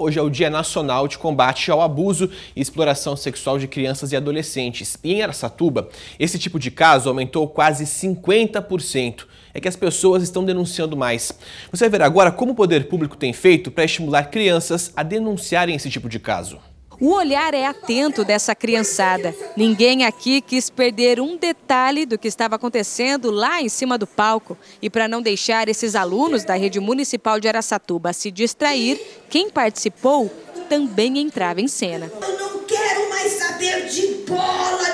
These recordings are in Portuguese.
Hoje é o Dia Nacional de Combate ao Abuso e Exploração Sexual de Crianças e Adolescentes. E em Aracatuba, esse tipo de caso aumentou quase 50%. É que as pessoas estão denunciando mais. Você vai ver agora como o poder público tem feito para estimular crianças a denunciarem esse tipo de caso. O olhar é atento dessa criançada. Ninguém aqui quis perder um detalhe do que estava acontecendo lá em cima do palco. E para não deixar esses alunos da rede municipal de Araçatuba se distrair, quem participou também entrava em cena. Eu não quero mais saber de bola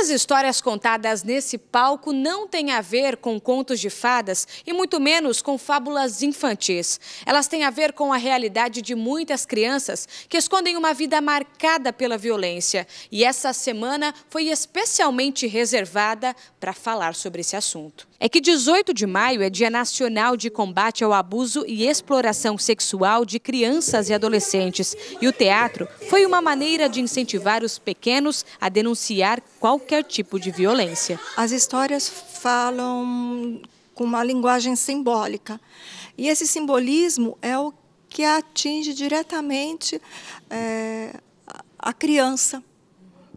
As histórias contadas nesse palco não têm a ver com contos de fadas e muito menos com fábulas infantis. Elas têm a ver com a realidade de muitas crianças que escondem uma vida marcada pela violência. E essa semana foi especialmente reservada para falar sobre esse assunto. É que 18 de maio é Dia Nacional de Combate ao Abuso e Exploração Sexual de Crianças e Adolescentes. E o teatro foi uma maneira de incentivar os pequenos a denunciar qualquer qualquer tipo de violência. As histórias falam com uma linguagem simbólica. E esse simbolismo é o que atinge diretamente é, a criança.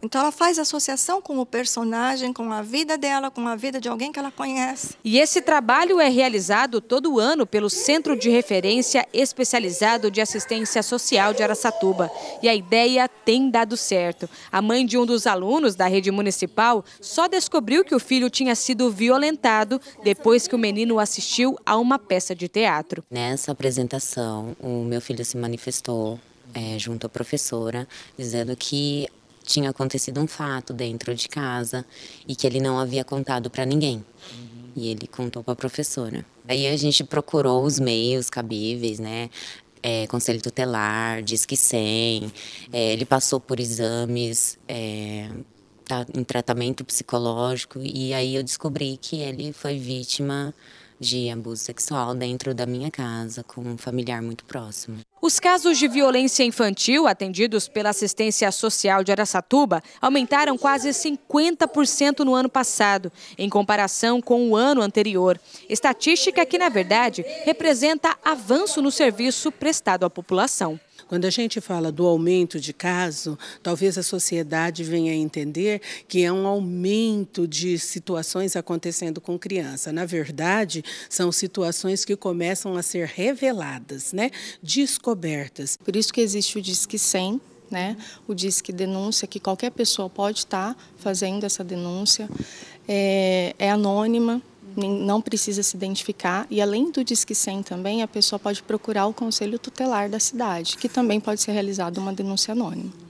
Então ela faz associação com o personagem, com a vida dela, com a vida de alguém que ela conhece. E esse trabalho é realizado todo ano pelo Centro de Referência Especializado de Assistência Social de Araçatuba. E a ideia tem dado certo. A mãe de um dos alunos da rede municipal só descobriu que o filho tinha sido violentado depois que o menino assistiu a uma peça de teatro. Nessa apresentação, o meu filho se manifestou é, junto à professora, dizendo que tinha acontecido um fato dentro de casa e que ele não havia contado para ninguém. Uhum. E ele contou para a professora. Aí a gente procurou os meios cabíveis, né? É, conselho tutelar, diz que É, ele passou por exames, é, tá em tratamento psicológico. E aí eu descobri que ele foi vítima de abuso sexual dentro da minha casa com um familiar muito próximo. Os casos de violência infantil atendidos pela assistência social de Aracatuba aumentaram quase 50% no ano passado, em comparação com o ano anterior. Estatística que, na verdade, representa avanço no serviço prestado à população. Quando a gente fala do aumento de caso, talvez a sociedade venha a entender que é um aumento de situações acontecendo com criança. Na verdade, são situações que começam a ser reveladas, né? descobertas. Por isso que existe o Disque 100, né? o Disque Denúncia, que qualquer pessoa pode estar tá fazendo essa denúncia. é, é anônima, não precisa se identificar. E além do Disque 100 também, a pessoa pode procurar o Conselho Tutelar da cidade, que também pode ser realizada uma denúncia anônima.